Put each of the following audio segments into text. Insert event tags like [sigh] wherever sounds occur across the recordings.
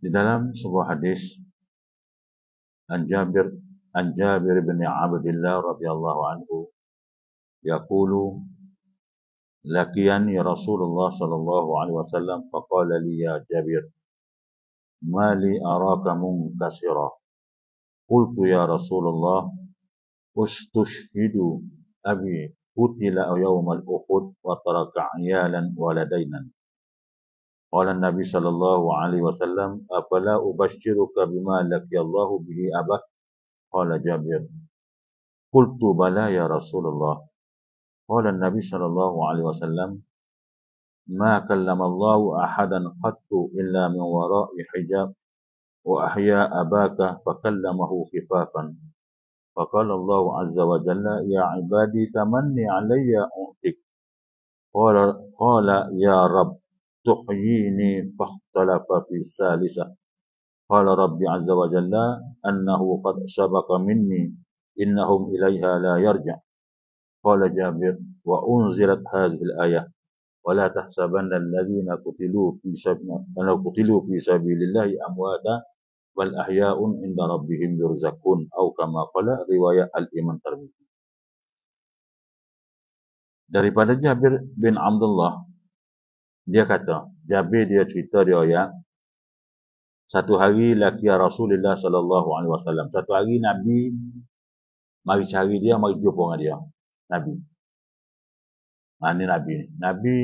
di dalam sebuah hadis an Jabir an Jabir bin Abdullah radhiyallahu anhu yaqulu لقيني رسول الله صلى الله عليه وسلم فقال لي يا جابر ما لي أراك منكسرا قلت يا رسول الله استشهد أبي قتل يوم الأحد وترك عيالا ولدينا قال النبي صلى الله عليه وسلم أفلا أبشرك بما لقي الله به أبك قال جابر قلت بلى يا رسول الله قال النبي صلى الله عليه وسلم ما كلم الله أحدا قط إلا من وراء حجاب وأحيا أباك فكلمه خفافا فقال الله عز وجل يا عبادي تمني علي أعطيك قال, قال يا رب تحييني فاختلف في الثالثة قال ربي عز وجل أنه قد سبق مني إنهم إليها لا يرجع قال جابر وأنزلت هذه الآية ولا تحسبن الذين قتلوا في سبيل قتلوا في سبيل الله أمواتا بل أحياء عند ربهم يرزقون أو كما قال رواية الإمام الترمذي daripada Jabir bin Abdullah dia kata Jabir dia cerita dia ya satu hari laki Rasulullah sallallahu alaihi wasallam satu hari nabi mari cari dia mari jumpa dengan dia nabi mana Nabi nabi nabi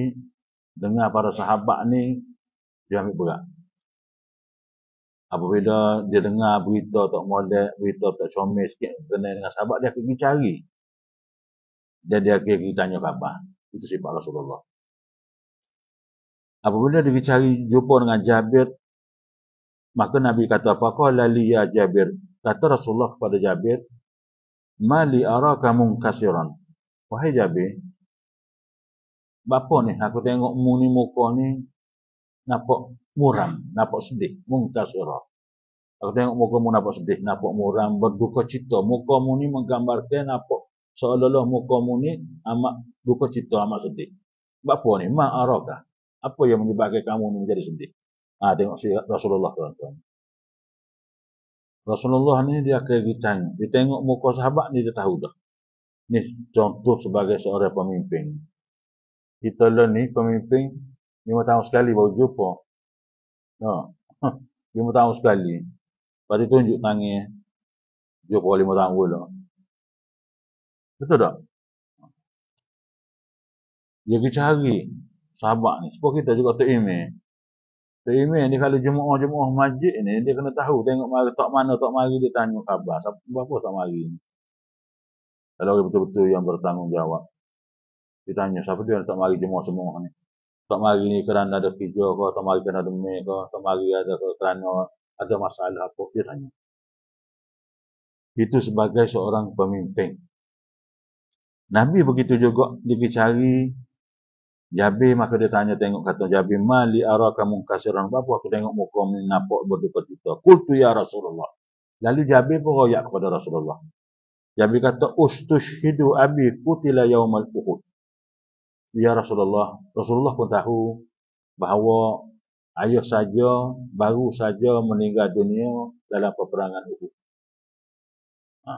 dengar para sahabat ni dia ambil berat apabila dia dengar berita tak molek berita tak comel sikit kena dengan sahabat dia pergi cari dan dia pergi tanya khabar itu sifat Rasulullah Apabila dia cari jumpa dengan Jabir, maka Nabi kata, Apakah lali ya Jabir? Kata Rasulullah kepada Jabir, Mali kamu mungkasiran. Wahai Jabir, Bapa ni, aku tengok mu ni muka ni, nampak muram, nampak sedih, mungkasiran. Aku tengok muka mu nampak sedih, nampak muram, berduka cita. Muka mu ni menggambarkan nampak seolah-olah muka mu ni amat duka cita, amat sedih. Bapa ni, ma araka. Apa yang menyebabkan kamu menjadi sedih? Ah, ha, tengok si Rasulullah tuan-tuan. Rasulullah ni dia akan ditanya. Dia tengok muka sahabat ni dia tahu dah. Ni contoh sebagai seorang pemimpin. Kita lah ni pemimpin lima tahun sekali baru jumpa. No. Ha. [laughs] lima tahun sekali. Lepas tunjuk tangan. Jumpa lima tahun pula. Betul tak? Dia pergi cari sahabat ni sebab kita juga Tok Imin. Tok Imin ni kalau jemaah-jemaah masjid ni dia kena tahu tengok mari tak mana tak mari dia tanya khabar. Siapa tak mari ni? Kalau orang betul-betul yang bertanggungjawab. Dia tanya siapa dia tak mari jemaah semua ni. Tak mari ni kerana ada kerja ke, tak mari kerana ada mek ke, tak mari ada kerana ada masalah apa dia tanya. Itu sebagai seorang pemimpin. Nabi begitu juga dia cari Jabir maka dia tanya tengok kata Jabir mali kamu kasiran apa aku tengok muka nampak berduka cita. Qultu ya Rasulullah. Lalu Jabir pun royak kepada Rasulullah. Jabir kata ustushhidu abi kutila yaumal uhud. Ya Rasulullah, Rasulullah pun tahu bahawa ayah saja baru saja meninggal dunia dalam peperangan Uhud. Ha.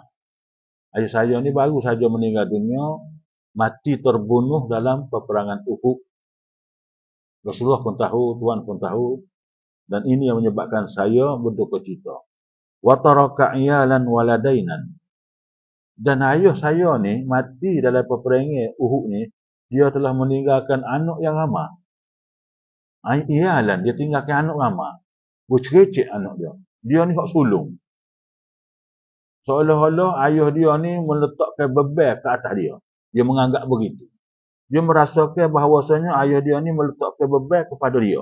Ayah saya ni baru saja meninggal dunia mati terbunuh dalam peperangan Uhud. Rasulullah pun tahu, Tuhan pun tahu. Dan ini yang menyebabkan saya berduka cita. Wataraka iyalan waladainan. Dan ayah saya ni mati dalam peperangan Uhud ni, dia telah meninggalkan anak yang lama. Iyalan, dia tinggalkan anak lama. Bucerecek anak dia. Dia ni hak sulung. Seolah-olah ayah dia ni meletakkan beban ke atas dia. Dia menganggap begitu. Dia merasakan bahawasanya ayah dia ni meletakkan beban kepada dia.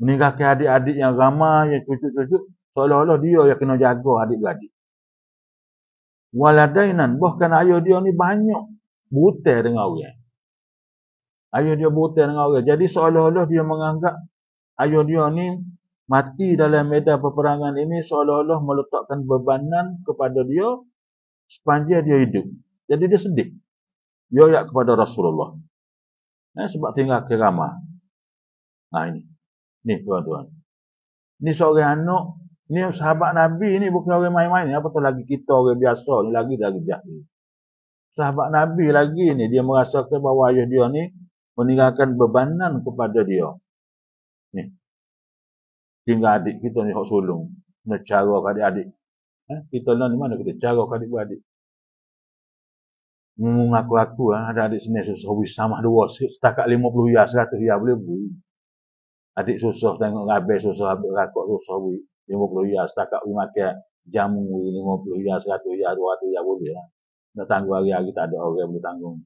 Meninggalkan adik-adik yang ramai, yang cucu-cucu, seolah-olah dia yang kena jaga adik-adik. Waladainan, bahkan ayah dia ni banyak buta dengan orang. Ayah dia buta dengan orang. Jadi seolah-olah dia menganggap ayah dia ni mati dalam medan peperangan ini seolah-olah meletakkan bebanan kepada dia sepanjang dia hidup. Jadi dia sedih. Yoyak kepada Rasulullah. Eh, sebab tinggal kerama. Nah ha, ini. Ni tuan-tuan. Ni seorang anak. Ni sahabat Nabi ini bukan orang main-main. Apa tu lagi kita orang biasa. Ini lagi dari jahil. Sahabat Nabi lagi ni. Dia merasakan bahawa ayah dia ni meninggalkan bebanan kepada dia. Ni. Tinggal adik kita ni hak sulung. Nak cara adik-adik. Eh, kita lah ni mana kita cara adik-beradik mengaku aku ha, ada adik sini susah hobi sama dua setakat puluh ya 100 ya boleh beli adik susah tengok ngabe susah habis rakok susah beli 50 ya setakat we make jamu puluh ya 100 ya 200 ya boleh ha. nak tanggung lagi hari tak ada orang yang boleh tanggung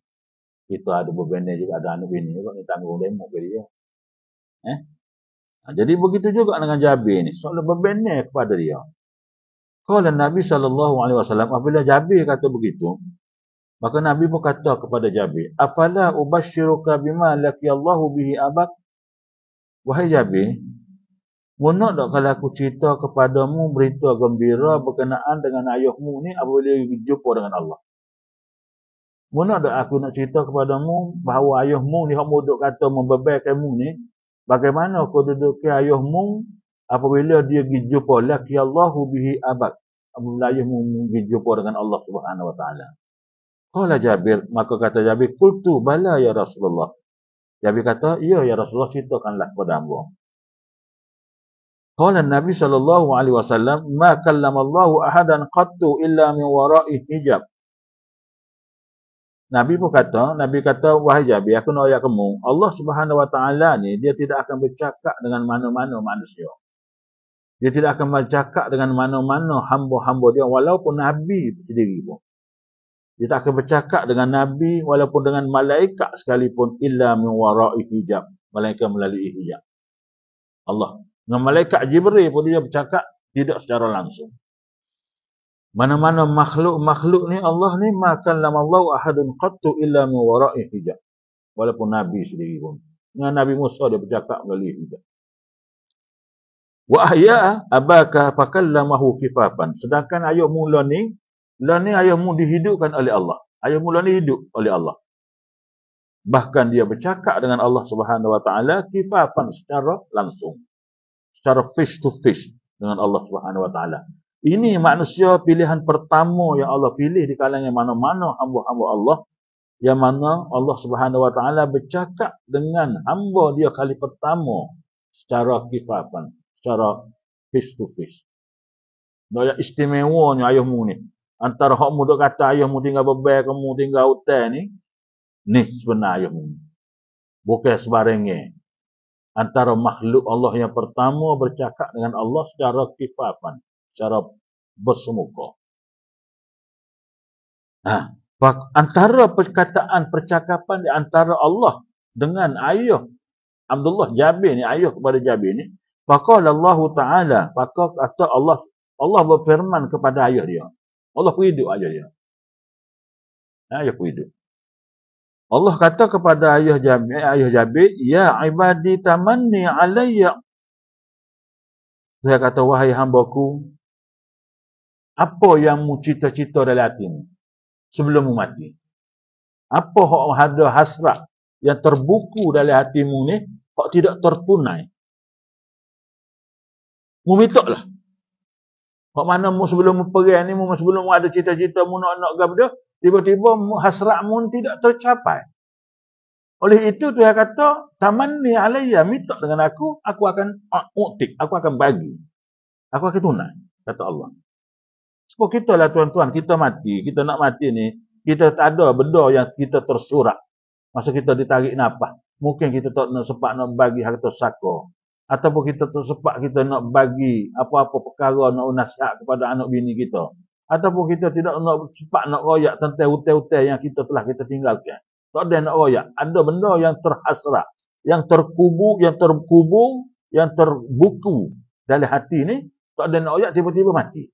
kita ada berbenda juga ada anak bini juga ni tanggung demo ke dia ya. eh ha, jadi begitu juga dengan Jabir ni soal berbenda kepada dia kalau Nabi saw. alaihi apabila Jabir kata begitu Maka Nabi pun kata kepada Jabir, "Afala ubashshiruka bima laqiyallahu bihi abak?" Wahai Jabir, Munak tak kalau aku cerita kepadamu berita gembira berkenaan dengan ayahmu ni apabila berjumpa dengan Allah. Munak tak aku nak cerita kepadamu bahawa ayahmu ni hak duduk kata membebaikanmu ni bagaimana kau duduk ke ayahmu apabila dia berjumpa laki Allahu bihi abak? Apabila ayahmu berjumpa dengan Allah Subhanahu wa taala. Qala Jabir, maka kata Jabir, Kultu bala ya Rasulullah. Jabir kata, iya ya Rasulullah, ceritakanlah kepada hamba. Qala Nabi sallallahu alaihi wasallam, ma Allah ahadan qattu illa min wara'i hijab. Nabi pun kata, Nabi kata, wahai Jabir, aku nak ayat kamu. Allah subhanahu wa ta'ala ni, dia tidak akan bercakap dengan mana-mana manusia. Dia tidak akan bercakap dengan mana-mana hamba-hamba dia, walaupun Nabi sendiri pun dia tak akan bercakap dengan Nabi walaupun dengan malaikat sekalipun illa min warai hijab malaikat melalui hijab Allah dengan malaikat Jibril pun dia bercakap tidak secara langsung mana-mana makhluk-makhluk ni Allah ni makan lam Allah ahadun qattu illa min warai hijab walaupun Nabi sendiri pun dengan Nabi Musa dia bercakap melalui hijab wa ahya abaka fakallamahu kifafan sedangkan ayat mula ni lah ni ayahmu dihidupkan oleh Allah. Ayahmu lah ni hidup oleh Allah. Bahkan dia bercakap dengan Allah Subhanahu Wa Taala kifafan secara langsung. Secara face to face dengan Allah Subhanahu Wa Taala. Ini manusia pilihan pertama yang Allah pilih di kalangan mana-mana hamba-hamba Allah yang mana Allah Subhanahu Wa Taala bercakap dengan hamba dia kali pertama secara kifafan, secara face to face. Noya istimewa ni ayahmu ni antara hak mu duk kata ayahmu tinggal bebel kamu tinggal hutan ni ni sebenarnya ayahmu bukan sebarangnya antara makhluk Allah yang pertama bercakap dengan Allah secara kifafan secara bersemuka ha. antara perkataan percakapan di antara Allah dengan ayah Abdullah Jabir ni ayah kepada Jabir ni faqala Allah taala faqala kata Allah Allah berfirman kepada ayah dia Allah pun hidup aja dia. Ayah pun hidup. Allah kata kepada ayah Jabir, eh, ayah Jabir, ya ibadi tamanni alayya. Saya kata wahai hamba-ku, apa yang mu cita-cita dalam hati sebelum mu mati? Apa hak ada hasrat yang terbuku dalam hatimu ni hak tidak tertunai? Mu mintaklah. Kau mana mu sebelum pergi ni mu sebelum mu ada cita-cita mu nak nak gapo dia, tiba-tiba hasrat mu tidak tercapai. Oleh itu tuh Tuhan kata, tamanni alayya mitok dengan aku, aku akan ah, utik, aku akan bagi. Aku akan tunai, kata Allah. Sebab kita lah tuan-tuan, kita mati, kita nak mati ni, kita tak ada benda yang kita tersurat. Masa kita ditarik nafas, mungkin kita tak nak sepak nak bagi harta sakar ataupun kita tersepak kita nak bagi apa-apa perkara nak nasihat kepada anak bini kita ataupun kita tidak nak sepak nak royak tentang hutan-hutan yang kita telah kita tinggalkan tak ada nak royak ada benda yang terhasrat yang terkubu yang terkubu, yang terbuku dalam hati ni tak ada nak royak tiba-tiba mati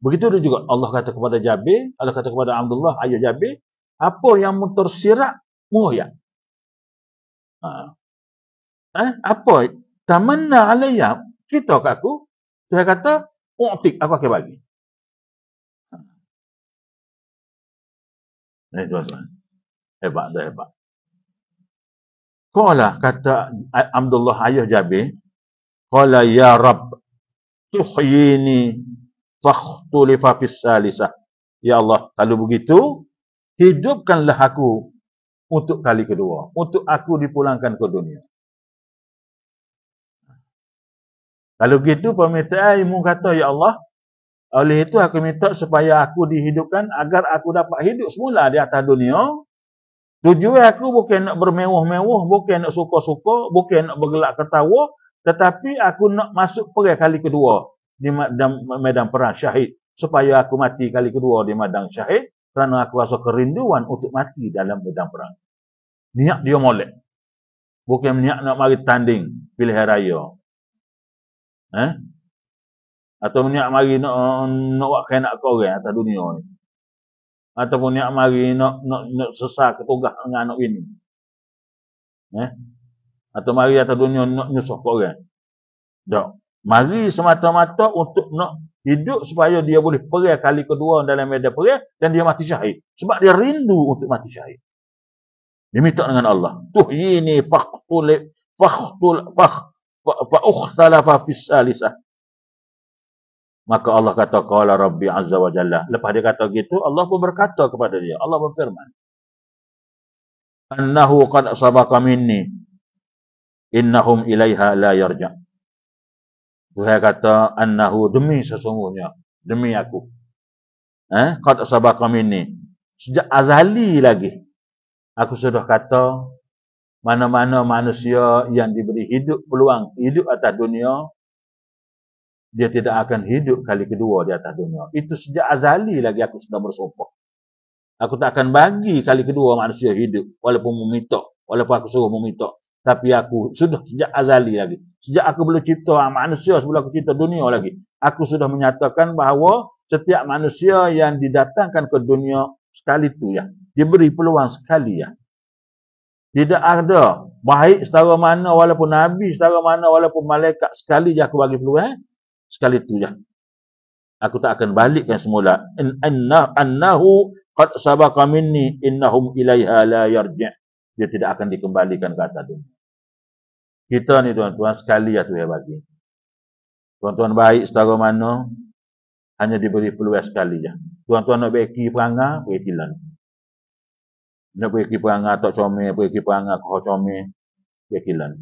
begitu dia juga Allah kata kepada Jabir Allah kata kepada Abdullah ayah Jabir apa yang tersirat mu royak ha. Eh, apa tamanna alayya cerita kat aku Tuhan kata u'tik aku akan bagi Nah, ha. eh, tuan -tuan. Hebat dah hebat. Kala kata Abdullah ayah Jabir, kala ya Rabb tuhyini fakhtulifa fis salisah. Ya Allah, kalau begitu hidupkanlah aku untuk kali kedua, untuk aku dipulangkan ke dunia. Kalau begitu permintaan ilmu kata ya Allah oleh itu aku minta supaya aku dihidupkan agar aku dapat hidup semula di atas dunia. Tujuan aku bukan nak bermewah-mewah, bukan nak suka-suka, bukan nak bergelak ketawa, tetapi aku nak masuk perang kali kedua di medan, medan perang syahid supaya aku mati kali kedua di medan syahid kerana aku rasa kerinduan untuk mati dalam medan perang. Niat dia molek. Bukan niat nak mari tanding pilihan raya. Eh? Ha? Atau niat mari nak nak buat kainak ke orang atas dunia ni. Atau niat mari nak nak nak sesak ketugas dengan anak ini. Eh? Ha? Atau mari atas dunia nak nyusah ke orang. Tak. Mari semata-mata untuk nak hidup supaya dia boleh pergi kali kedua dalam medan pergi dan dia mati syahid. Sebab dia rindu untuk mati syahid. Dia minta dengan Allah. Tuh ini faktul faktul faktul fa'ukhtalafa fis salisah. Maka Allah kata qala rabbi azza wa jalla. Lepas dia kata gitu, Allah pun berkata kepada dia. Allah berfirman. Annahu qad sabaqa minni. Innahum ilaiha la yarja. Dia kata annahu demi sesungguhnya, demi aku. Eh, qad sabaqa minni. Sejak azali lagi aku sudah kata mana-mana manusia yang diberi hidup peluang hidup atas dunia dia tidak akan hidup kali kedua di atas dunia itu sejak azali lagi aku sudah bersumpah aku tak akan bagi kali kedua manusia hidup walaupun meminta walaupun aku suruh meminta tapi aku sudah sejak azali lagi sejak aku belum cipta manusia sebelum aku cipta dunia lagi aku sudah menyatakan bahawa setiap manusia yang didatangkan ke dunia sekali tu ya diberi peluang sekali ya tidak ada baik setara mana walaupun Nabi setara mana walaupun malaikat sekali je aku bagi peluang eh? sekali tu je aku tak akan balikkan semula inna annahu qad sabaqa minni innahum ilaiha la yarji dia tidak akan dikembalikan ke atas dunia kita ni tuan-tuan sekali je tu yang bagi tuan-tuan baik setara mana hanya diberi peluang sekali je tuan-tuan nak beki perangai beri tilan nak pergi perangai tak comel, pergi perangai kau comel, dia kilan.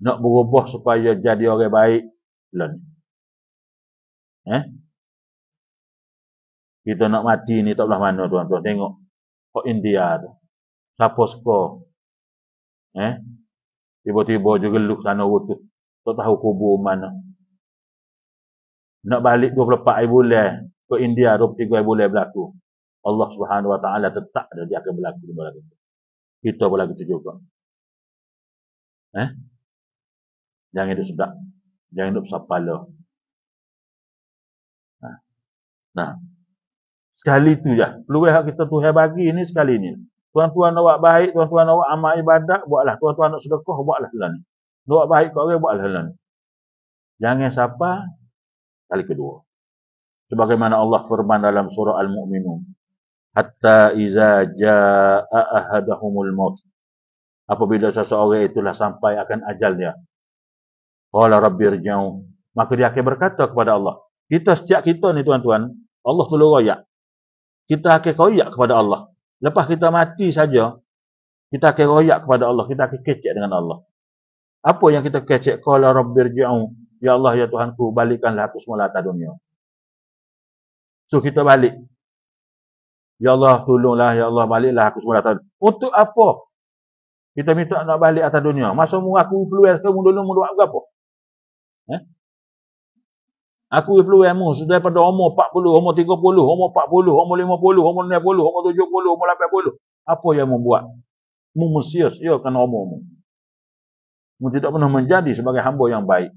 Nak berubah supaya jadi orang baik, kilan. Eh? Kita nak mati ni tak belah mana tuan-tuan. Tengok. Kau India tu. Siapa suka? Eh? Tiba-tiba je geluk sana rutu. Tak tahu kubur mana. Nak balik 24 hari boleh. Ke India 23 hari boleh berlaku. Allah Subhanahu Wa Taala tetap dia akan berlaku kepada kita. Kita berlaku itu juga. Eh? Jangan hidup sedap. Jangan hidup sapala. Ha. Nah. nah. Sekali itu je. Peluang yang kita Tuhan bagi ini sekali ini. Tuan-tuan nak buat baik, tuan-tuan nak buat amal ibadat, buatlah. Tuan-tuan nak sedekah, buatlah hal lah ini. Nak buat baik kat orang, buatlah hal lah ini. Jangan sapa kali kedua. Sebagaimana Allah firman dalam surah Al-Mu'minun hatta iza jaa ahadahumul maut apabila seseorang itulah sampai akan ajalnya qala rabbi rja'u maka dia akan berkata kepada Allah kita setiap kita ni tuan-tuan Allah tolong royak kita akan royak kepada Allah lepas kita mati saja kita akan royak kepada Allah kita akan kecek dengan Allah apa yang kita kecek qala rabbi rja'u ya Allah ya Tuhanku balikkanlah aku semula atas dunia so kita balik Ya Allah, tolonglah. Ya Allah, baliklah aku semula tahu. Untuk apa? Kita minta nak balik atas dunia. Masa mu aku influence kamu dulu, mu buat apa? Eh? Aku influence mu sudah pada umur 40, umur 30, umur 40, umur 50, umur 60, umur 70, umur 80. Apa yang mu buat? Mu mesias, ya kan umur mu. Mu tidak pernah menjadi sebagai hamba yang baik.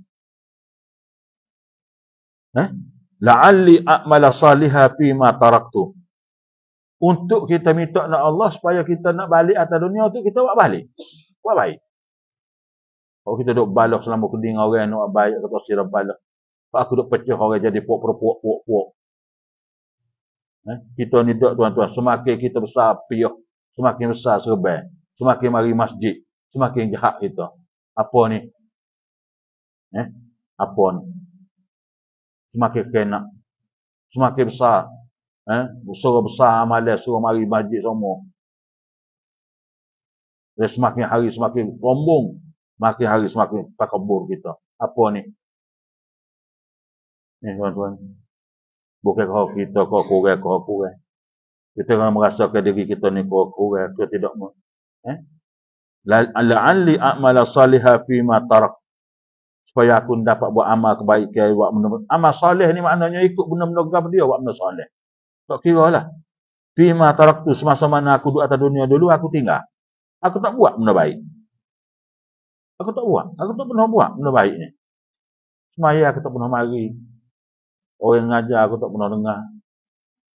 Eh? La'alli a'mala salihah fima taraktu untuk kita minta nak Allah supaya kita nak balik atas dunia tu kita buat balik. Buat baik. Kalau oh, kita duk balok selama kuning orang nak baik kata sirah balas. Kalau aku duk pecah orang jadi puak-puak puak-puak. Eh, kita ni duk tuan-tuan semakin kita besar piah, semakin besar serban, semakin mari masjid, semakin jahat kita. Apa ni? Eh? Apa ni? Semakin kena semakin besar Eh? Suruh besar amalnya, suruh mari masjid semua. Dia semakin hari semakin rombong. Makin hari semakin takabur kita. Apa ni? Ni tuan-tuan. Bukan kau kita kau kurang, kau kurang. Kita akan merasakan diri kita ni kau kurang, kau tidak mau. Eh? La'alli a'mala salihah fi ma tarak. Supaya aku dapat buat amal kebaikan. Amal salih ni maknanya ikut benda-benda dia buat benda salih. Tak kira lah. Fima taraktu semasa mana aku duduk atas dunia dulu, aku tinggal. Aku tak buat benda baik. Aku tak buat. Aku tak pernah buat benda baik ni. Semaya aku tak pernah mari. Orang ngajar aku tak pernah dengar.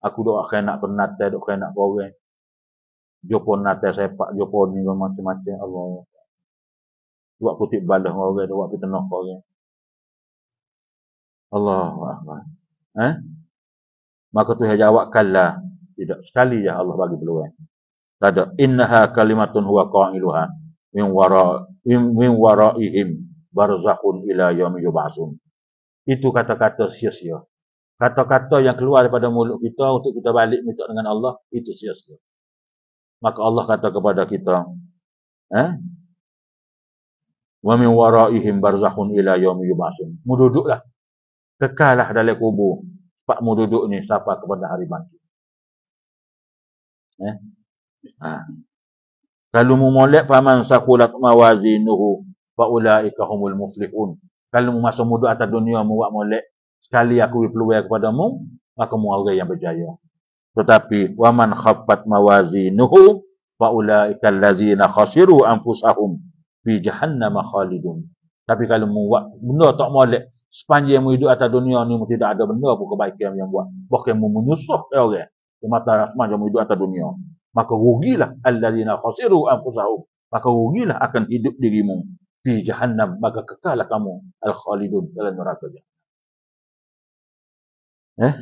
Aku doa kena nak penatai, doa kena nak goreng. Jopo natai sepak, jopo ni macam-macam. Allah. Buat kutip balas orang, buat kita nak orang. Allah. Eh? maka Tuhan jawab kalah, tidak sekali ya Allah bagi peluang tada innaha kalimatun huwa qailuha min wara min barzakhun ila yaum yubasun. itu kata-kata sia-sia kata-kata yang keluar daripada mulut kita untuk kita balik minta dengan Allah itu sia-sia maka Allah kata kepada kita eh wa min waraihim barzakhun ila yaum yubasun. mududuklah kekalah dalam kubur Pak mau duduk ni siapa kepada hari bangkit. Ya? Eh? Ha. Kalau mu molek paman sakulat mawazinuhu fa ulaika humul muflihun. Kalau mu masuk muda atas dunia mu wak molek sekali aku peluai kepada mu maka mu orang yang berjaya. Tetapi waman khaffat mawazinuhu fa ulaika allazina khasiru anfusahum fi jahannam khalidun. Tapi kalau mu wak benda tak molek sepanjang hidup atas dunia ni tidak ada benda apa kebaikan yang buat bahkan memunyusuh eh, orang di mata rahmat yang hidup atas dunia maka rugilah alladzina khasiru anfusahum maka rugilah akan hidup dirimu di jahannam maka kekalah kamu al khalidun dalam neraka eh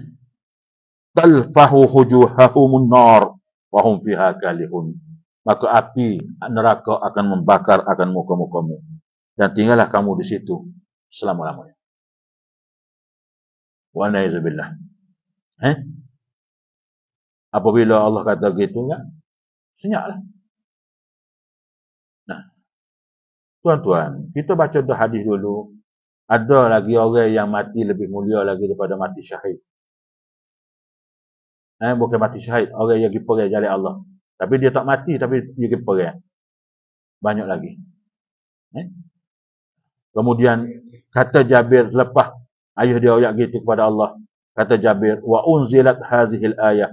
talfahu hujuhahumun nar wa hum fiha kalihun maka api neraka akan membakar akan muka-mukamu muka dan tinggallah kamu di situ selama-lamanya Wanaizubillah. Eh? Apabila Allah kata begitu, enggak? Kan? Senyaklah. Nah. Tuan-tuan, kita baca dah hadis dulu. Ada lagi orang yang mati lebih mulia lagi daripada mati syahid. Eh, bukan mati syahid. Orang yang pergi jari Allah. Tapi dia tak mati, tapi dia pergi. Banyak lagi. Eh? Kemudian, kata Jabir, lepas Ayuh dia ayat gitu kepada Allah. Kata Jabir, wa unzilat hazihil ayah.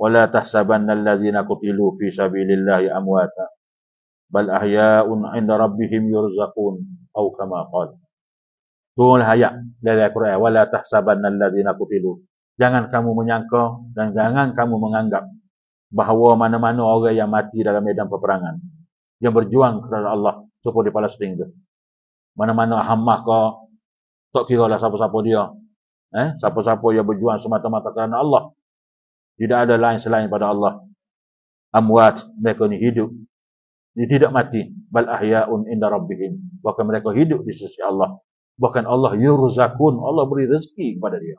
Wala tahsabanna allazina kutilu fi sabilillahi amwata. Bal ahya'un inda rabbihim yurzaqun. Au kama qad. Tuhul hayat dari Al-Quran. Wala tahsabanna allazina kutilu. Jangan kamu menyangka dan jangan kamu menganggap bahawa mana-mana orang yang mati dalam medan peperangan yang berjuang kepada Allah supaya di Palestin itu. Mana-mana Hamah kau, tak kira lah siapa-siapa dia. Eh, siapa-siapa yang berjuang semata-mata kerana Allah. Tidak ada lain selain pada Allah. Amwat mereka ni hidup. Dia tidak mati. Bal ahya'un inda rabbihim. Bahkan mereka hidup di sisi Allah. Bahkan Allah yurzakun. Allah beri rezeki kepada dia.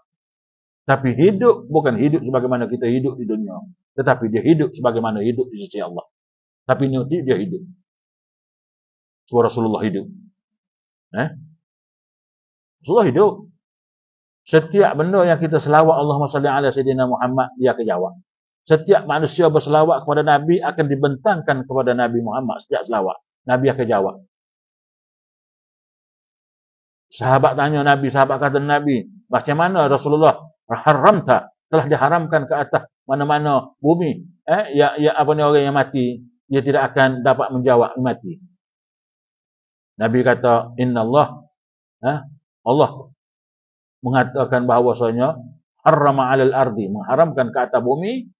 Tapi hidup bukan hidup sebagaimana kita hidup di dunia. Tetapi dia hidup sebagaimana hidup di sisi Allah. Tapi nanti dia hidup. Suara Rasulullah hidup. Eh? Rasulullah hidup. Setiap benda yang kita selawat Allah salli ala sayyidina Muhammad dia akan jawab. Setiap manusia berselawat kepada Nabi akan dibentangkan kepada Nabi Muhammad setiap selawat. Nabi akan jawab. Sahabat tanya Nabi, sahabat kata Nabi, macam mana Rasulullah haram tak? telah diharamkan ke atas mana-mana bumi eh ya ya apa ni orang yang mati dia tidak akan dapat menjawab mati Nabi kata innallah eh Allah mengatakan bahawasanya harrama alal ardi mengharamkan ke atas bumi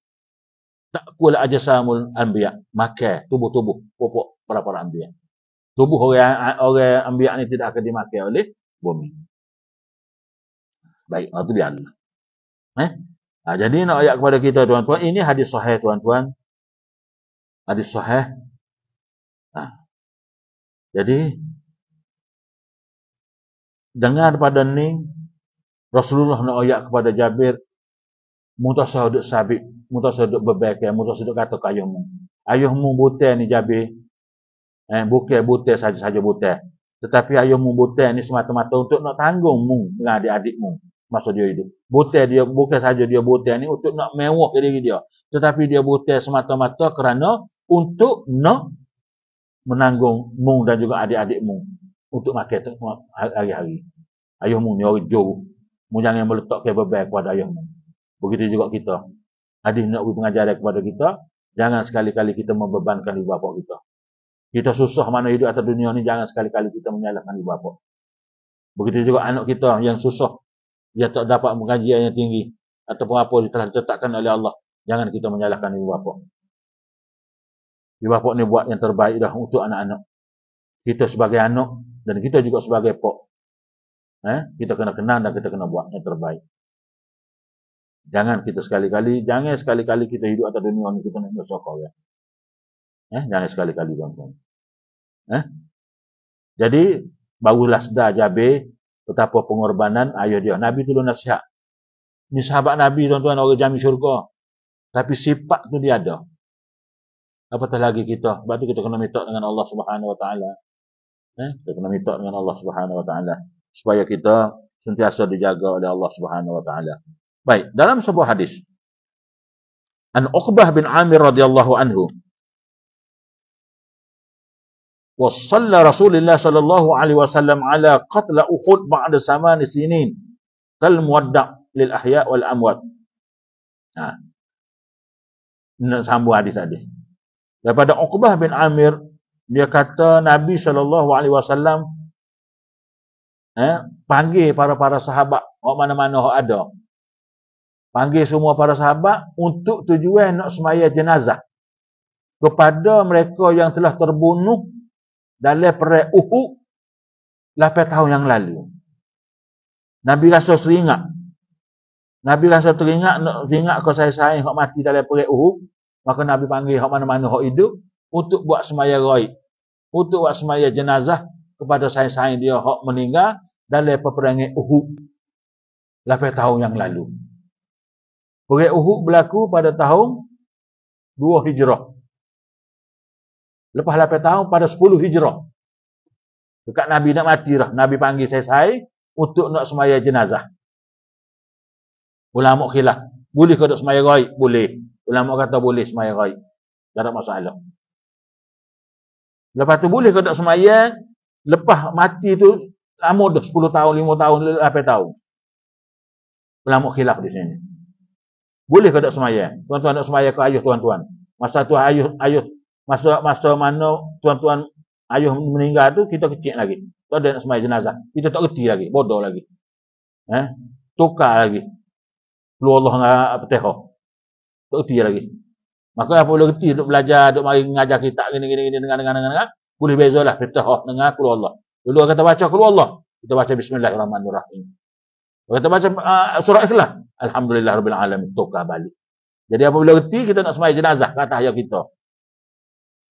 takul ajasamul anbiya maka tubuh-tubuh popok para para anbiya tubuh orang orang anbiya ni tidak akan dimakan oleh bumi baik itu dia eh nah, jadi nak ayat kepada kita tuan-tuan ini hadis sahih tuan-tuan hadis sahih nah. jadi dengar pada ni Rasulullah nak oyak kepada Jabir mutah sahudut sabit mutah sahudut bebek ya mutah sahudut kata kayumu ayuhmu buta ni Jabir eh bukan buta saja-saja buta tetapi ayuhmu buta ni semata-mata untuk nak tanggung tanggungmu dengan lah, adik-adikmu masa dia hidup. Buta dia bukan saja dia buta ni untuk nak mewah diri dia. Tetapi dia buta semata-mata kerana untuk nak menanggung mung dan juga adik-adik mung untuk makan tu hari-hari. Ayahmu ni orang jauh. Mu jangan meletak kebebel kepada ayahmu. Begitu juga kita. Hadis nak beri pengajaran kepada kita, jangan sekali-kali kita membebankan ibu bapa kita. Kita susah mana hidup atas dunia ni, jangan sekali-kali kita menyalahkan ibu bapa. Begitu juga anak kita yang susah, dia tak dapat pengajian yang tinggi, ataupun apa yang telah ditetapkan oleh Allah, jangan kita menyalahkan ibu bapa. Ibu bapa ni buat yang terbaik dah untuk anak-anak. Kita sebagai anak, dan kita juga sebagai pok eh, kita kena kenal dan kita kena buat yang terbaik jangan kita sekali-kali jangan sekali-kali kita hidup atas dunia ini kita nak bersokong ya. eh, jangan sekali-kali tuan eh? jadi barulah sedar jabe betapa pengorbanan ayah dia Nabi tu nasihat ni sahabat Nabi tuan-tuan orang jami syurga tapi sifat tu dia ada Apatah lagi kita. Sebab tu kita kena minta dengan Allah Subhanahu Wa Taala. Eh, kita kena minta dengan Allah Subhanahu Wa Taala supaya kita sentiasa dijaga oleh Allah Subhanahu Wa Taala. Baik, dalam sebuah hadis An Uqbah bin Amir radhiyallahu anhu wassalla Rasulullah sallallahu alaihi wasallam ala qatl Uhud ba'da saman sinin kal muwadda lil ahya wal amwat. Ha. Nak sambung hadis tadi. Daripada Uqbah bin Amir dia kata Nabi SAW eh, panggil para-para sahabat orang mana-mana orang ada panggil semua para sahabat untuk tujuan nak semaya jenazah kepada mereka yang telah terbunuh dalam perai Uhud 8 tahun yang lalu Nabi rasa seringat Nabi rasa teringat nak teringat ke saya-saya yang mati dalam perai Uhud maka Nabi panggil orang mana-mana yang hidup untuk buat semaya roi. Untuk buat semaya jenazah kepada sayang-sayang dia yang meninggal dalam peperangan Uhud. Lepas tahun yang lalu. Perangai Uhud berlaku pada tahun 2 Hijrah. Lepas lapan tahun pada 10 Hijrah. Dekat Nabi nak mati lah. Nabi panggil saya sayang untuk nak semaya jenazah. Ulama khilaf. Boleh ke nak semaya roi? Boleh. Ulama kata boleh semaya roi. Tak ada masalah. Lepas tu boleh kau tak semayang Lepas mati tu Lama dah 10 tahun, 5 tahun, apa tahu? Lama khilaf di sini Boleh kau tak semayang Tuan-tuan tak semayang ke ayuh tuan-tuan Masa tu ayuh, ayuh Masa masa mana tuan-tuan Ayuh meninggal tu kita kecil lagi Tak ada nak semayang jenazah Kita tak kerti lagi, bodoh lagi eh? Tukar lagi Keluar Allah dengan petekoh Tak kerti lagi Maka apa boleh reti duk belajar, duk mari mengajar kita gini gini gini dengan dengan dengan dengan. Boleh bezalah fitah dengan qul Allah. Dulu kata baca qul Allah, kita baca bismillahirrahmanirrahim. Kita baca uh, ah, surah ikhlas. Alhamdulillah rabbil alamin tukar balik. Jadi apabila reti kita nak semai jenazah kata ayah kita.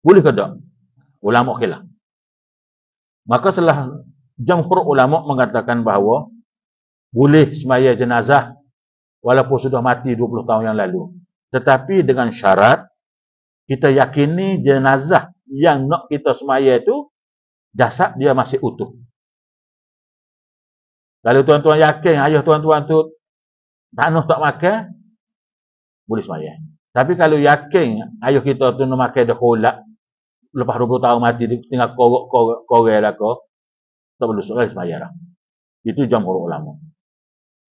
Boleh ke tak? Ulama khilaf. Maka setelah jamhur ulama mengatakan bahawa boleh semaya jenazah walaupun sudah mati 20 tahun yang lalu. Tetapi dengan syarat kita yakini jenazah yang nak kita semaya itu jasad dia masih utuh. Kalau tuan-tuan yakin ayah tuan-tuan tu tak nak tak makan boleh semaya. Tapi kalau yakin ayah kita tu nak makan dah kolak lepas 20 tahun mati dia tinggal korok-korok lah kau tak perlu sekali semaya lah. Itu jam ulama.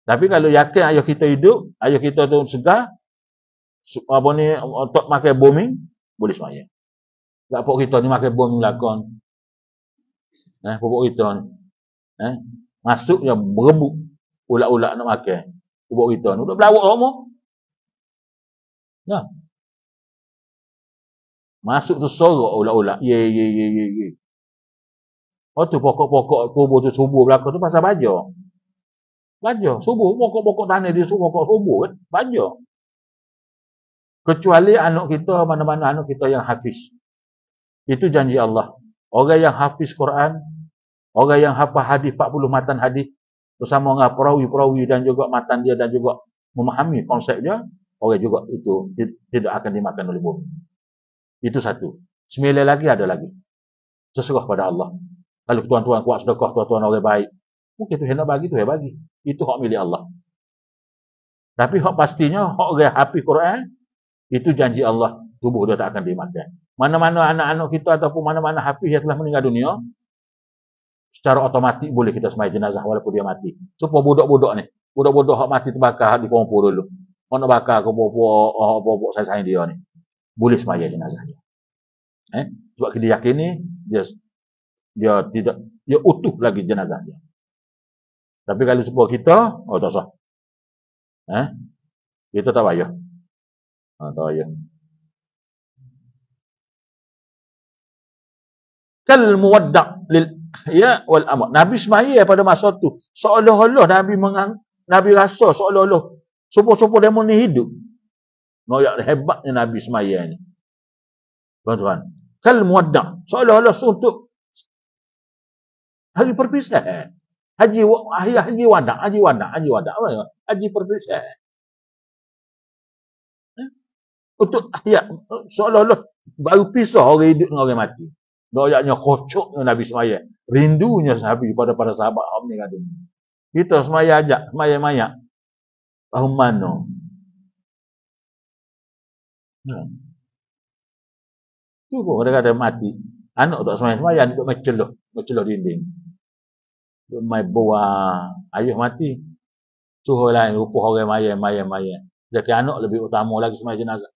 Tapi kalau yakin ayah kita hidup, ayah kita tu segar, apa ni tak pakai booming, boleh semaya. Tak apa kita ni pakai bom lakon. Eh, pokok kita ni. Eh, masuknya berebut ulat-ulat nak makan. Pokok kita ni. Udah berlawak lah Nah. Masuk tu sorok ulat-ulat, Ye, ye, ye, ye, ye. Oh tu pokok-pokok kubur tu subuh belakang tu pasal baja. Baja. Subuh. Pokok-pokok tanah dia subuh. Pokok subuh kan. Baja. Kecuali anak kita, mana-mana anak kita yang hafiz. Itu janji Allah. Orang yang hafiz Quran, orang yang hafal hadis 40 matan hadis, bersama dengan perawi-perawi dan juga matan dia dan juga memahami konsepnya, orang juga itu tidak akan dimakan oleh bumi. Itu satu. Sembilan lagi ada lagi. Seserah pada Allah. Kalau tuan-tuan kuat sedekah, tuan-tuan orang baik, mungkin tu hendak bagi, tu hendak bagi. Itu hak milik Allah. Tapi hak pastinya, hak orang hafiz Quran, itu janji Allah, tubuh dia tak akan dimakan. Mana-mana anak-anak kita ataupun mana-mana hafiz yang telah meninggal dunia, secara otomatik boleh kita semai jenazah walaupun dia mati. Itu so, budak-budak ni. Budak-budak yang mati terbakar di kumpul dulu. Orang nak bakar ke buah-buah saya sayang dia ni. Boleh semai jenazah dia. Eh? Sebab dia yakin dia, dia tidak, dia utuh lagi jenazah dia. Tapi kalau sebuah kita, oh tak sah. Eh? Kita tak payah. 啊，大约。kal muwadda lil ya wal amr nabi semai pada masa tu seolah-olah nabi mengang nabi rasa seolah-olah sopo-sopo dia mahu hidup noyak hebatnya nabi semai ni tuan-tuan kal muwadda seolah-olah untuk hari perpisahan haji wa haji wada haji wada haji wada haji perpisahan untuk ayat seolah-olah baru pisah orang hidup dengan orang mati. Doyaknya kocoknya Nabi semaya. Rindunya Nabi pada para sahabat Om ni kata. Kita semaya ajak, semaya maya. Tahu mana? Itu ya. pun mereka kata mati. Anak tak semaya semaya, anak tak menceluh. Menceluh dinding. Duk main buah. Ayuh mati. Suhu lain, rupuh orang maya, maya, maya. Jadi anak lebih utama lagi semaya jenazah.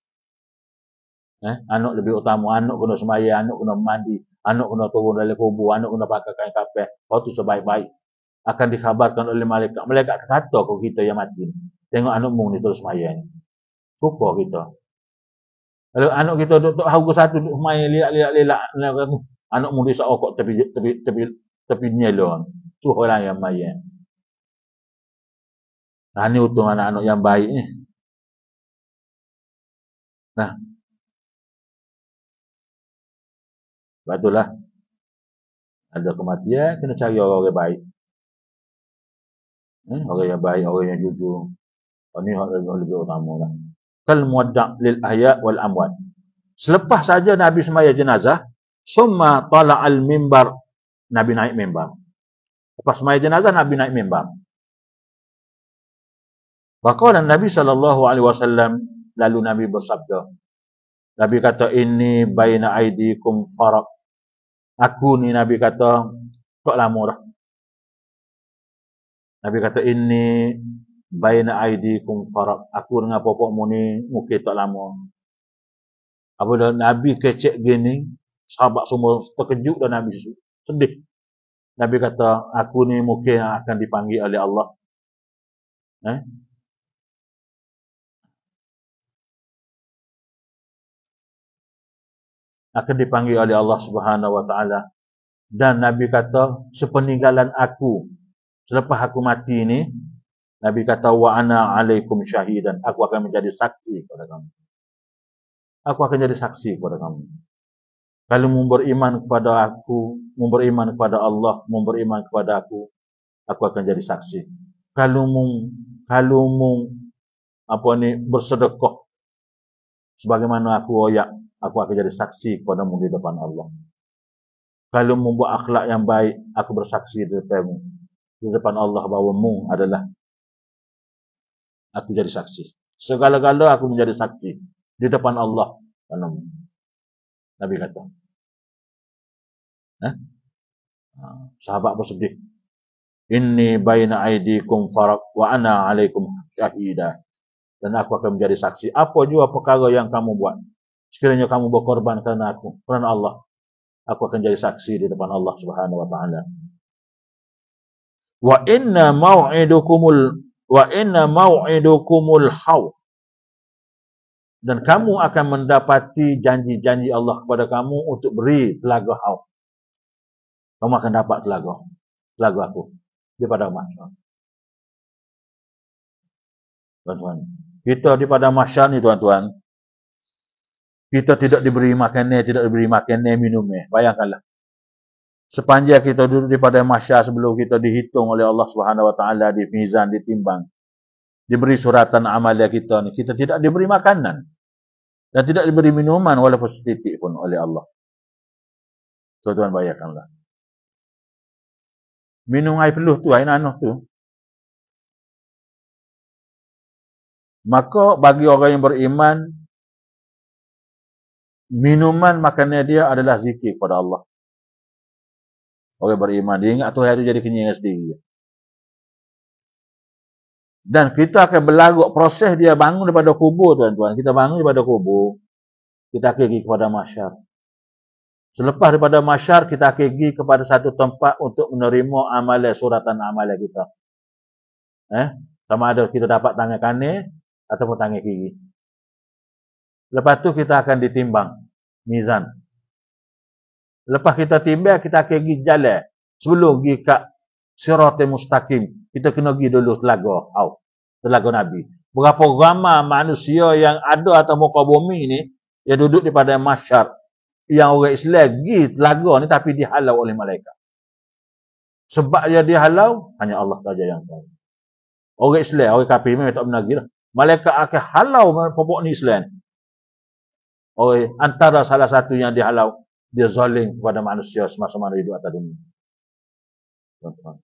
Eh? Anak lebih utama, anak kena semaya, anak kena mandi, anak kena turun dari kubur, anak kena pakai kain kapeh. Kau tu sebaik-baik. Akan dikhabarkan oleh malaikat. Malaikat kata kau kita yang mati. Tengok anak mung ni terus semaya ni. Kupa kita. Kalau anak kita duduk tak harga satu, duduk semaya, lihat-lihat-lihat. Anak mung dia seorang tepi, tepi, tepi, tepi nyelon. Tu orang lah yang semaya. Nah, ini untung anak-anak yang baik ni. Nah, Sebab itulah ada kematian kena cari orang-orang yang baik. Eh, orang yang baik, orang yang jujur. Ini oh, orang yang lebih utama lah. Kal muadda' lil ahya wal amwat. Selepas saja Nabi semaya jenazah, summa tala al mimbar Nabi naik mimbar. Lepas semaya jenazah Nabi naik mimbar. Bakalan Nabi sallallahu alaihi wasallam lalu Nabi bersabda, Nabi kata ini baina aidikum farak. Aku ni Nabi kata tak lama dah. Nabi kata ini baina aidikum farak. Aku dengan popok mu ni mungkin tak lama. Apabila Nabi kecek gini, sahabat semua terkejut dan Nabi sedih. Nabi kata, aku ni mungkin akan dipanggil oleh Allah. Eh? akan dipanggil oleh Allah Subhanahu Wa Taala. Dan Nabi kata, sepeninggalan aku selepas aku mati ini, Nabi kata wa ana alaikum syahidan, aku akan menjadi saksi kepada kamu. Aku akan jadi saksi kepada kamu. Kalau mu beriman kepada aku, mu beriman kepada Allah, mu beriman kepada aku, aku akan jadi saksi. Kalau mu kalau mu apa ni bersedekah sebagaimana aku royak, aku akan jadi saksi kepadamu di depan Allah. Kalau membuat akhlak yang baik, aku bersaksi di depanmu. Di depan Allah bahawa mu adalah aku jadi saksi. Segala-gala aku menjadi saksi di depan Allah. Nabi kata. Eh? Ha, sahabat bersedih. Inni baina aidikum farak wa ana alaikum syahidah. Dan aku akan menjadi saksi. Apa juga perkara yang kamu buat sekiranya kamu berkorban karena aku, karena Allah, aku akan jadi saksi di depan Allah Subhanahu wa taala. Wa inna mau'idukumul wa inna mau'idukumul haw. Dan kamu akan mendapati janji-janji Allah kepada kamu untuk beri telaga haw. Kamu akan dapat telaga. Telaga aku. Di pada mahsyar. Tuan-tuan. Kita di pada mahsyar ni tuan-tuan kita tidak diberi makan ni, tidak diberi makan ni, minum ni. Eh. Bayangkanlah. Sepanjang kita duduk di pada masyar sebelum kita dihitung oleh Allah Subhanahu Wa Taala di mizan, ditimbang. Diberi suratan amalia kita ni. Kita tidak diberi makanan. Dan tidak diberi minuman walaupun setitik pun oleh Allah. Tuan-tuan bayangkanlah. Minum air peluh tu, air nanuh tu. Maka bagi orang yang beriman, minuman makannya dia adalah zikir kepada Allah. Orang beriman. Dia ingat hari itu jadi kenyang sendiri. Dan kita akan berlaku proses dia bangun daripada kubur tuan-tuan. Kita bangun daripada kubur. Kita akan pergi kepada masyar. Selepas daripada masyar, kita akan pergi kepada satu tempat untuk menerima amalan suratan amalan kita. Eh? Sama ada kita dapat tangan kanan ataupun tangan kiri. Lepas tu kita akan ditimbang mizan. Lepas kita tiba, kita akan pergi jalan. Sebelum pergi ke sirati mustaqim, kita kena pergi dulu telaga. Au, oh, telaga Nabi. Berapa ramai manusia yang ada atau muka bumi ni, yang duduk di pada masyar, yang orang Islam pergi telaga ni tapi dihalau oleh malaikat. Sebab dia dihalau, hanya Allah saja yang tahu. Orang Islam, orang kafir memang tak menagih lah. Malaikat akan halau pokok ni Islam oleh antara salah satu yang dihalau dia zalim kepada manusia semasa mana hidup atas dunia. Tuan-tuan.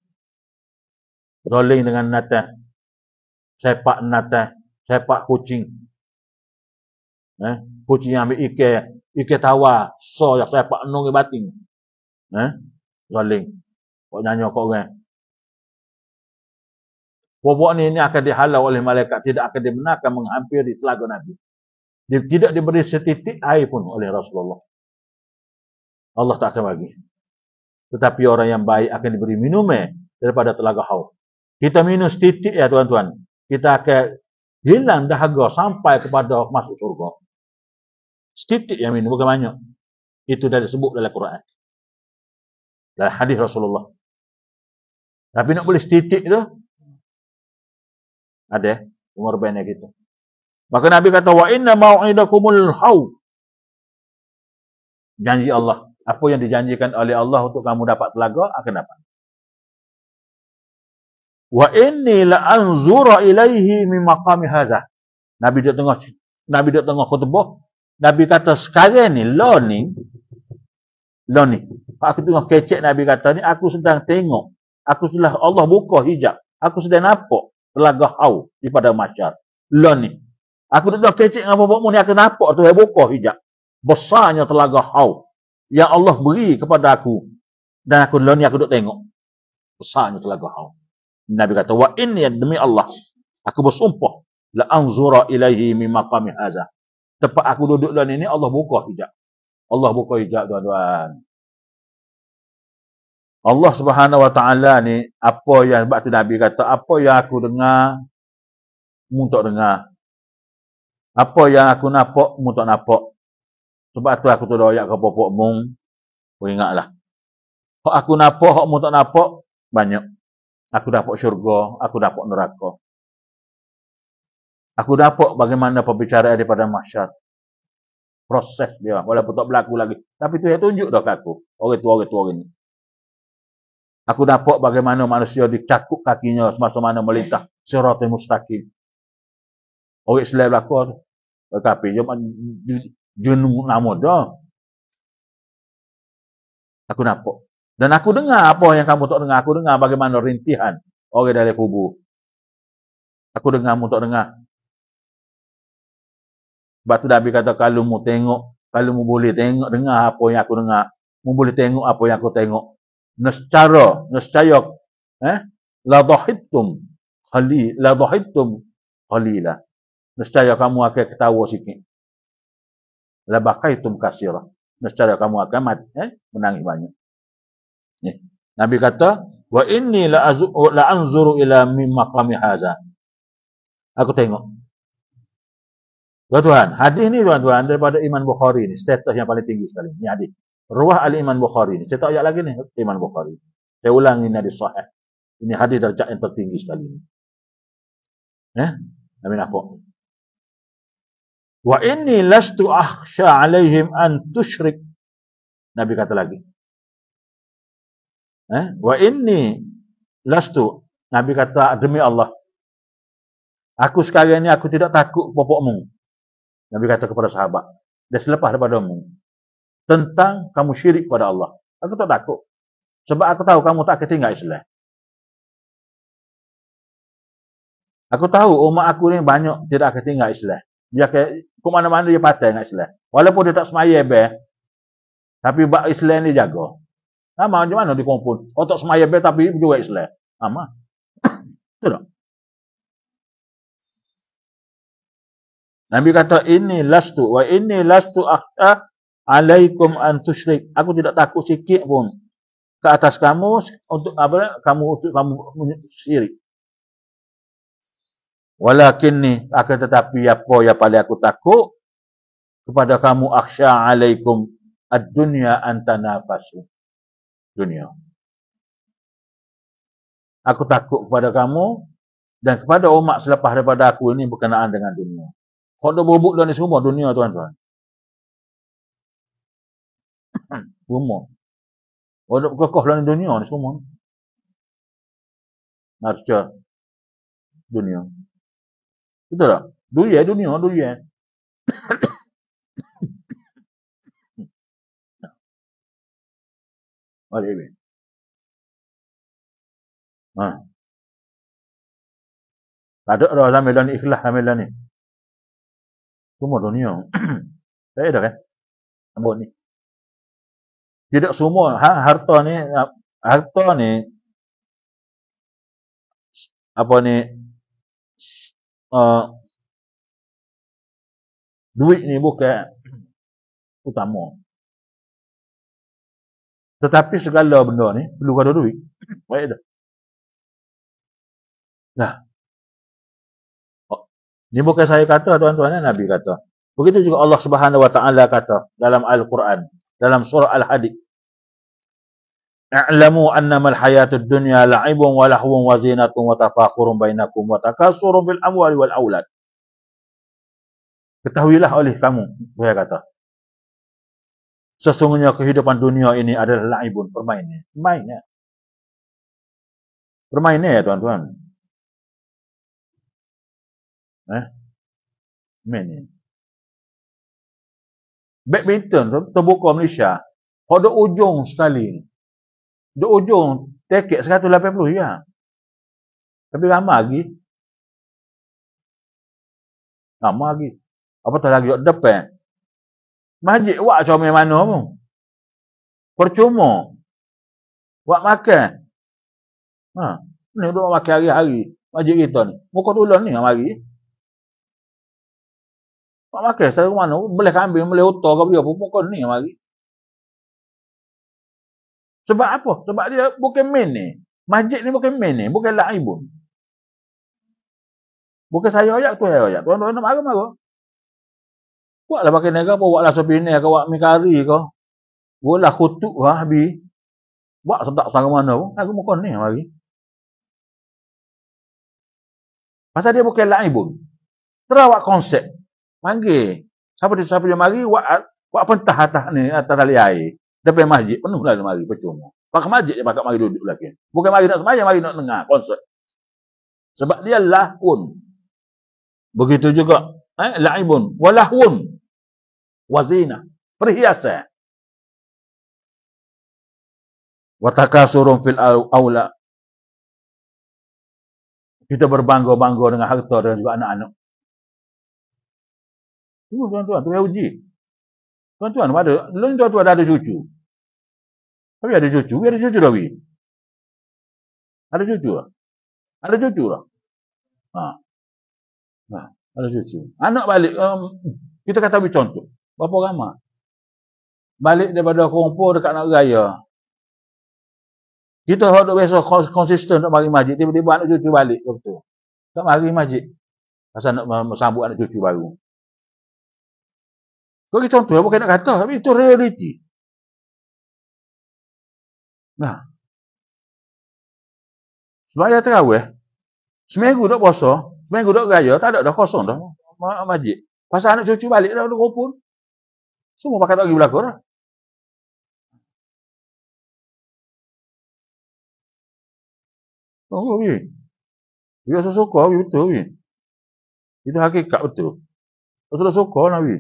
Zalim dengan nata. Sepak nata. Sepak kucing. Eh? Kucing yang ambil ike. Ike tawar. So, yang sepak nung ke batin. Eh? Zalim. Kau nyanyi kau orang. Bobok ni, ini akan dihalau oleh malaikat. Tidak akan dibenarkan menghampiri telaga Nabi. Dia tidak diberi setitik air pun oleh Rasulullah. Allah tak akan bagi. Tetapi orang yang baik akan diberi minuman daripada telaga haur. Kita minum setitik ya tuan-tuan. Kita akan hilang dahaga sampai kepada masuk surga. Setitik yang minum, bukan banyak. Itu dah disebut dalam Quran. Dalam hadis Rasulullah. Tapi nak boleh setitik tu, ada umur benar kita. Maka Nabi kata wa inna mau'idakumul haw. Janji Allah. Apa yang dijanjikan oleh Allah untuk kamu dapat telaga akan dapat. Wa inni la anzura ilaihi min maqami hadza. Nabi dia tengah Nabi dia tengah khutbah. Nabi kata sekarang ni lo ni lo ni. Aku tengah kecek Nabi kata ni aku sedang tengok. Aku sudah Allah buka hijab. Aku sedang nampak telaga hau daripada masyarakat. Lo ni. Aku dah kecil dengan bapakmu ni, aku nampak tu hebokoh hijab. Besarnya telaga hau yang Allah beri kepada aku. Dan aku dalam ni aku duduk tengok. Besarnya telaga hau. Nabi kata, wa inni ya demi Allah. Aku bersumpah. La anzura ilaihi mimma qami Tempat aku duduk dalam ni, Allah buka hijab. Allah buka hijab tuan-tuan. Allah subhanahu wa ta'ala ni, apa yang sebab Nabi kata, apa yang aku dengar, muntuk dengar. Apa yang aku nampak, mu tak nampak. Sebab tu aku tu doyak ke popok mu. Aku ingatlah. Hak aku nampak, hak mu tak nampak, banyak. Aku dapat syurga, aku dapat neraka. Aku dapat bagaimana pembicaraan daripada masyarakat proses dia walaupun tak berlaku lagi tapi tu yang tunjuk dah kat aku orang tu orang tu ini. aku dapat bagaimana manusia dicakup kakinya semasa mana melintas sirat mustaqim Orang selai berlaku Tapi dia Jun nama dia Aku nampak Dan aku dengar apa yang kamu tak dengar Aku dengar bagaimana rintihan Orang dari kubu Aku dengar kamu tak dengar Sebab tu Nabi kata Kalau mu tengok Kalau mu boleh tengok Dengar apa yang aku dengar Mu boleh tengok apa yang aku tengok Nescara Nescaya Eh La dhahittum Khali La dhahittum Khalilah Nescaya kamu akan ketawa sikit. Labakaitum kasirah. Nescaya kamu akan mati, eh? menangis banyak. Eh. Nabi kata, Wa inni la'anzuru ila min maqami haza. Aku tengok. Tuan-tuan, hadis ni tuan-tuan daripada Iman Bukhari ni. Status yang paling tinggi sekali. Ni hadis. Ruah Al-Iman Bukhari ni. Cerita ayat lagi ni. Iman Bukhari. Saya ulang ini hadis sahih. Ini hadis darjah yang tertinggi sekali Eh? amin aku wa inni lastu akhsha alaihim an tushrik nabi kata lagi eh wa inni lastu nabi kata demi Allah aku sekarang ni aku tidak takut popokmu nabi kata kepada sahabat dan selepas daripada mu tentang kamu syirik pada Allah aku tak takut sebab aku tahu kamu tak ketinggal Islam Aku tahu umat aku ni banyak tidak akan tinggal Islam dia ke ke mana-mana dia patah nak Islam. Walaupun dia tak semayah be tapi bab Islam ni jaga. Sama macam mana dia kumpul. Oh tak semayah be tapi juga Islam. Sama. [coughs] Betul tak? Nabi kata ini lastu wa ini lastu akhta alaikum an tusyrik. Aku tidak takut sikit pun ke atas kamu untuk apa kamu untuk kamu syirik. Walakin ni, akan tetapi apa yang paling aku takut kepada kamu aksya alaikum ad-dunya antana fasu. Dunia. Aku takut kepada kamu dan kepada umat selepas daripada aku ini berkenaan dengan dunia. Kau dah berbuk dah ni semua dunia tuan-tuan. [clears throat] Semua. Kau dah berkekoh dah dunia ni semua. Narca. Dunia. Betul tak? Duyan dunia, duyan. Balik ibu. Ha. Tak ada orang ramai dan ikhlas ramai dan ni. Semua dunia. [coughs] tak ada kan? Nampak eh? ni. Tidak semua ha, harta ni ha, harta ni apa ni uh, duit ni bukan utama. Tetapi segala benda ni perlu ada duit. Baik dah. Nah. Oh. Ni bukan saya kata tuan-tuan, eh, Nabi kata. Begitu juga Allah Subhanahu Wa Taala kata dalam Al-Quran, dalam surah Al-Hadid. I'lamu annama al-hayatud dunya la'ibun wa lahwun wa zinatun wa tafakhurun bainakum wa takassurun bil amwali wal aulad. Ketahuilah oleh kamu, saya kata. Sesungguhnya kehidupan dunia ini adalah la'ibun, permainnya. Permainnya. Permainnya ya tuan-tuan. Eh? Mainnya. Badminton, terbuka Malaysia. Kau ada ujung sekali ni. Di ujung tiket 180 juga. Ya. Tapi ramai lagi. Ramai lagi. Apa tak lagi di depan. Masjid buat macam mana pun. Percuma. Buat makan. Ha. Ini duduk makan hari-hari. Masjid kita ni. Muka tulang ni hari. Buat makan. Saya mana. Boleh ambil. Boleh utar ke beliau pun. Muka ni hari. Sebab apa? Sebab dia bukan main ni. Masjid ni bukan main ni. Bukan la'ibun. Bukan saya ayat tu, saya ayat. Tuan-tuan nak marah-marah. Buatlah pakai negara apa? Buatlah sepini ke, buat mikari ke. Buatlah khutuk ke, ha, habis. Buat sedap sangat mana pun. Aku muka ni, mari. Pasal dia bukan la'ibun. Terawak konsep. Manggil. Siapa dia, siapa dia mari, buat, buat pentah atas ni, atas tali air. Depan masjid penuh lah mari percuma. Pakai masjid je pakai mari duduk lagi. Bukan mari nak semayang, mari nak dengar konsert. Sebab dia lahun. Begitu juga. Eh? Laibun. Walahun. Wazina. Perhiasan. Wataka surum fil awla. Kita berbangga-bangga dengan harta dan juga anak-anak. Tunggu tuan-tuan. Tuan uji. -tuan, tuan -tuan, tuan -tuan, tuan -tuan. Tuan-tuan ada, lu ni ada tuan ada cucu. Tapi ada cucu, ada cucu dah we. Ada cucu lah. Ada cucu lah. Ha. Ha. Ada cucu. Anak balik, um, kita kata beri contoh. Berapa ramai? Balik daripada kumpul dekat nak raya. Kita hodok biasa konsisten nak mari majlis. Tiba-tiba anak cucu balik waktu. Tak mari majlis. Pasal nak um, sambut anak cucu baru. Kau Bagi contoh, bukan nak kata, tapi itu realiti. Nah. Semua yang terawih, seminggu dah puasa, seminggu dah gaya, tak ada dah kosong dah. Mak majik. Pasal anak cucu balik dah, dah pun. Semua pakai tak pergi berlaku dah. Tunggu, Bih. Bih rasa suka, Bih, betul, Itu hakikat, betul. Rasa suka, Nabi.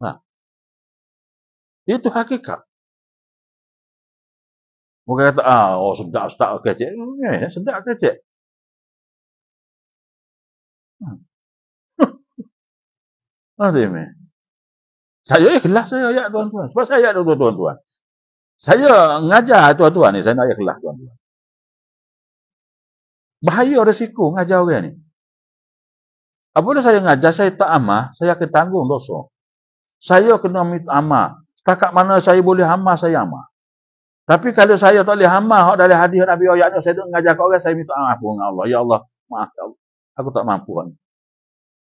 Nah. Itu hakikat. Mungkin kata, ah, oh sedap, sedap, kecek. Oh, ya, ya, sedap, kecek. Hmm. [laughs] saya ikhlas saya ayat tuan-tuan. Sebab saya ayat tuan-tuan. Saya ngajar tuan-tuan ni, saya nak ikhlas tuan-tuan. Bahaya resiko ngajar orang ni. Apabila saya ngajar, saya tak amah, saya akan tanggung dosa saya kena amal. Setakat mana saya boleh amal, saya amal. Tapi kalau saya tak boleh amal, hak dari hadis Nabi ayat saya tak mengajar ke orang, saya minta amal pun dengan Allah. Ya Allah, maaf ya Aku tak mampu. Kan.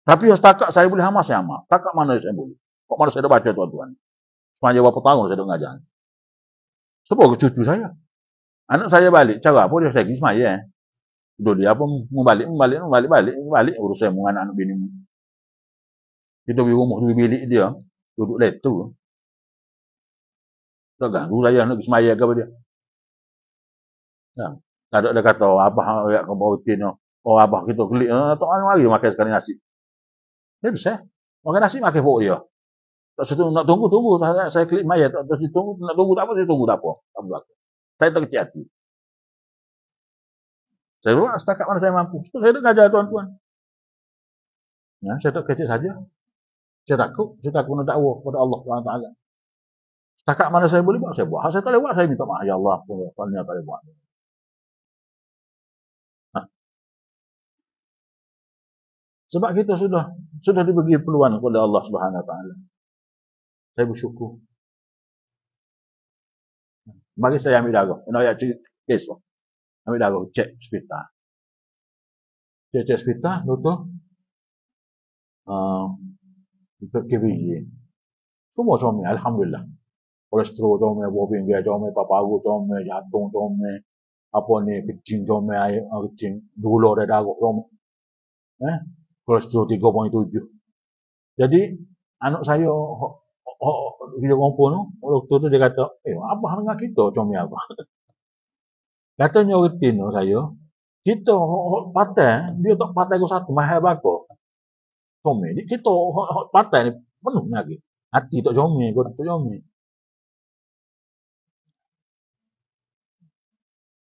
Tapi setakat saya boleh amal, saya amal. Setakat mana saya boleh. Kok mana saya dah baca tuan-tuan. Semuanya berapa tahun saya dah mengajar. Sebab ke cucu saya. Anak saya balik, cara apa dia saya pergi semuanya. Eh? Duduk dia pun membalik, membalik, membalik, balik, membalik. Urusan dengan anak-anak bini. Kita pergi rumah, pergi bilik dia duduk tu, Tak ganggu saya lah, nak semaya ke apa dia. Tak ada dia kata, oh, abah ayat ke bawah tin. Oh, abah kita klik, Eh, ah, tak ada lagi makan sekali nasi. Dia bisa. Makan nasi, makan pokok dia. Tak setuju nak tunggu, tunggu. Saya, klik kelik maya. Tak setuju tunggu, nak tunggu tak apa, saya tunggu tak apa. Tak apa. Saya tak kecil hati. Saya buat setakat mana saya mampu. Saya tak ajar tuan-tuan. saya tak kecil saja. Saya takut, saya takut nak dakwa kepada Allah SWT. Takat mana saya boleh buat, saya buat. Hal saya tak boleh buat, saya minta maaf. Ya Allah, apa yang saya tak boleh buat. Ha. Sebab kita sudah sudah diberi peluang kepada Allah SWT. Saya bersyukur. Mari saya ambil darah. Ini ayat cerita. Ambil darah, cek hospital. Cek-cek hospital, betul. Uh, ni alhamdulillah. 给不一，都没装没，他们了，我来石头装没，我边边装没，爸爸我装没，亚东装没，阿婆呢个金装没，阿个金卢罗的大哥装没，哎，我来石头提高帮你多久？所以，俺那朋友。Oh, dia orang pun, waktu tu dia kata, eh, apa hal dengan kita, cuma apa? [laughs] Katanya orang tino saya, kita patah, dia tak patah ke satu, mahal bako comel. Jadi kita hak, hak partai ni penuh lagi. Hati tak comel, kau tak comel.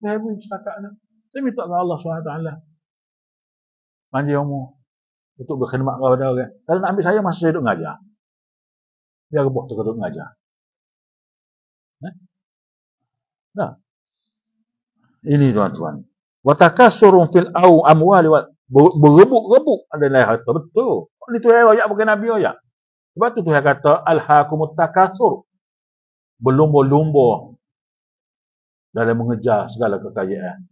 Saya pun cakap nak. Saya minta ke Allah SWT. Panjang umur. Untuk berkhidmat kepada orang. Kalau nak ambil saya, masa saya duduk mengajar. Dia rebuh tu duduk mengajar. Nah. Ini tuan-tuan. Watakasurum fil au amwali wal berebut-rebut ada lain harta betul ni tu ayat ayat bukan nabi ayat sebab tu Tuhan kata alhaqumut takasur berlumba-lumba dalam mengejar segala kekayaan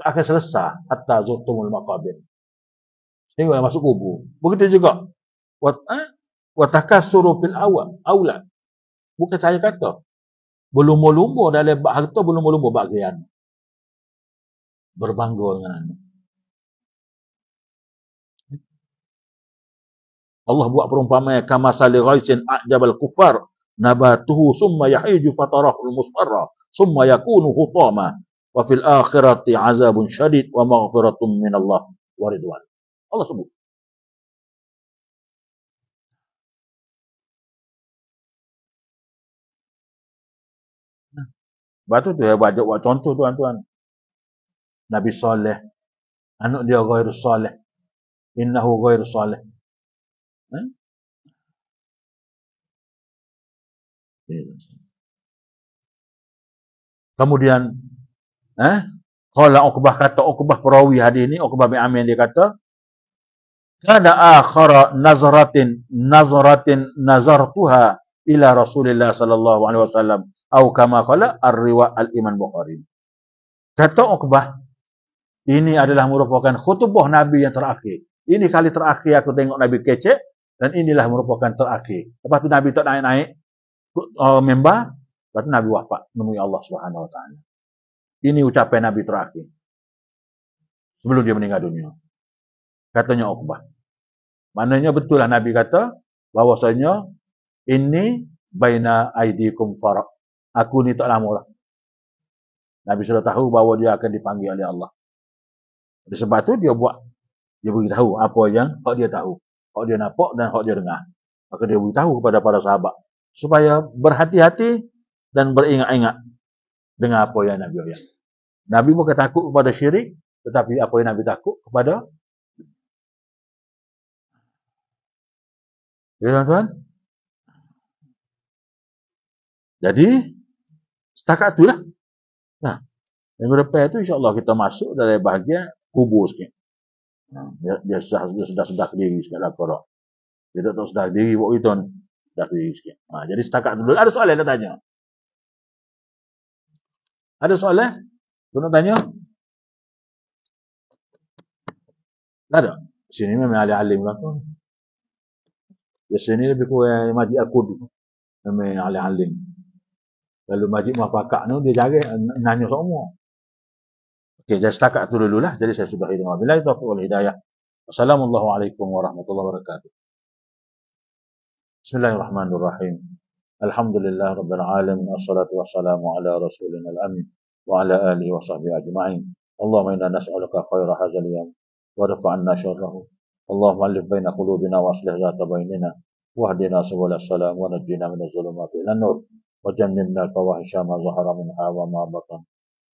tak akan selesai hatta zutumul maqabir sehingga masuk kubur begitu juga wa ha? wa takasur fil awal aula bukan saya kata berlumba-lumba dalam harta berlumba-lumba bagian berbangga dengan anak Allah buat perumpamaan kama kamasali ghaisin a'jabal kufar nabatuhu summa yahiju fatarahu musfarra summa yakunu hutama wa fil akhirati azabun syadid wa maghfiratun min Allah wa ridwan. Allah sebut. Nah, batu tu ya baca buat contoh tuan-tuan. Nabi Saleh, anak dia ghairus Saleh. Innahu ghairus Saleh. Kemudian eh kalau Uqbah kata Uqbah perawi hadis ini Uqbah bin Amir dia kata kada akhara nazratin nazratin nazartuha ila Rasulillah sallallahu alaihi wasallam atau kama qala ar-riwa al-Imam Bukhari. Kata Uqbah ini adalah merupakan khutbah Nabi yang terakhir. Ini kali terakhir aku tengok Nabi kecek dan inilah merupakan terakhir. Lepas tu Nabi tak naik-naik uh, member, lepas tu Nabi wafat menemui Allah Subhanahu SWT. Ini ucapan Nabi terakhir. Sebelum dia meninggal dunia. Katanya Uqbah. Maknanya betul lah Nabi kata bahawasanya ini baina aidikum farak. Aku ni tak lama lah. Nabi sudah tahu bahawa dia akan dipanggil oleh Allah. Sebab tu dia buat. Dia beritahu apa yang hak dia tahu. Hak dia nampak dan hak dia dengar. Maka dia beritahu kepada para sahabat. Supaya berhati-hati dan beringat-ingat dengan apa yang Nabi ayat. Nabi bukan takut kepada syirik, tetapi apa yang Nabi takut kepada Ya tuan, tuan Jadi setakat itulah. Nah, yang berapa itu insya-Allah kita masuk dari bahagian kubur sikit. Ha, dia, dia sah, dia sudah sedar diri sekali lah korang. Dia tak tahu sedar diri buat itu. Sedar diri sikit. Ha, jadi setakat dulu. Ada soalan nak tanya? Ada soalan? Tuan nak tanya? Tak ada. Sini memang ahli alim lah tu. Di sini lebih kurang majlis aku tu. Memang ahli alim. Kalau majlis mahfakak ni, dia jarak nanya semua. Okey, Jelaslah setakat tu dululah. Jadi saya sudah hidup. Bila itu aku wal hidayah. Wassalamualaikum warahmatullahi wabarakatuh. Bismillahirrahmanirrahim. Alhamdulillah Rabbil Alamin. Assalatu wassalamu ala rasulina al-amin. Wa ala alihi wa sahbihi ajma'in. Allahumma inna nas'aluka khaira hazal yam. Wa rafa'anna syarrahu. Allahumma alif baina qulubina wa aslih zata bainina. Wahdina subula salam wa najjina min az-zulumati ilan nur. al-fawahisha ma zahara minha wa ma batan.